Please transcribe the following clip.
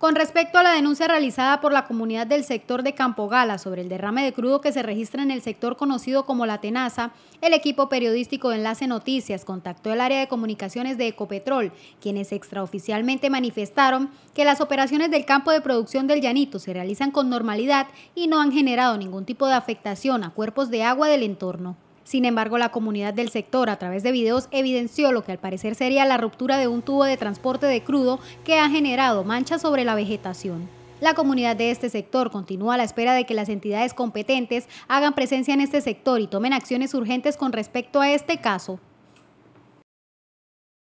Con respecto a la denuncia realizada por la comunidad del sector de Gala sobre el derrame de crudo que se registra en el sector conocido como La Tenaza, el equipo periodístico de Enlace Noticias contactó el área de comunicaciones de Ecopetrol, quienes extraoficialmente manifestaron que las operaciones del campo de producción del Llanito se realizan con normalidad y no han generado ningún tipo de afectación a cuerpos de agua del entorno. Sin embargo, la comunidad del sector a través de videos evidenció lo que al parecer sería la ruptura de un tubo de transporte de crudo que ha generado manchas sobre la vegetación. La comunidad de este sector continúa a la espera de que las entidades competentes hagan presencia en este sector y tomen acciones urgentes con respecto a este caso.